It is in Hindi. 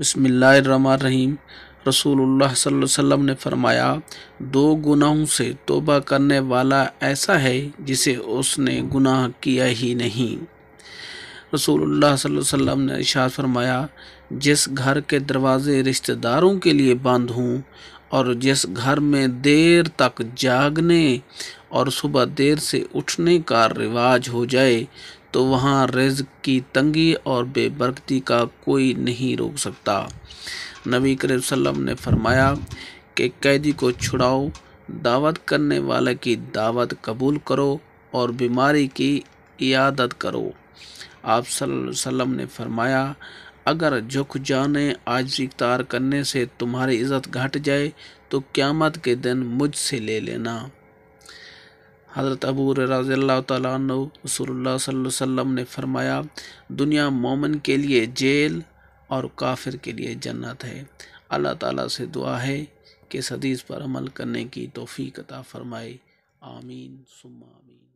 बसमीम रसूलुल्लाह वसल्लम ने फरमाया दो गुनाहों से तोबा करने वाला ऐसा है जिसे उसने गुनाह किया ही नहीं रसूलुल्लाह वसल्लम ने इशार फरमाया जिस घर के दरवाज़े रिश्तेदारों के लिए बंद हों और जिस घर में देर तक जागने और सुबह देर से उठने का रिवाज हो जाए तो वहाँ रज़ की तंगी और बेबरकती का कोई नहीं रोक सकता नबी करीब सल्लम ने फरमाया कि कैदी को छुड़ाओ दावत करने वाले की दावत कबूल करो और बीमारी की इयादत करो आप सल्लम ने फरमाया अगर झुक जाने आज इकतार करने से तुम्हारी इज़्ज़त घट जाए तो क़्यामत के दिन मुझसे ले लेना हज़रत अबू रज़ी तसोल्ला वसम ने फरमाया दुनिया मोमन के लिए जेल और काफिर के लिए जन्नत है अल्लाह ताला से दुआ है कि इस हदीस पर अमल करने की तोफ़ी कता फ़रमाए आमीन सुम आमीन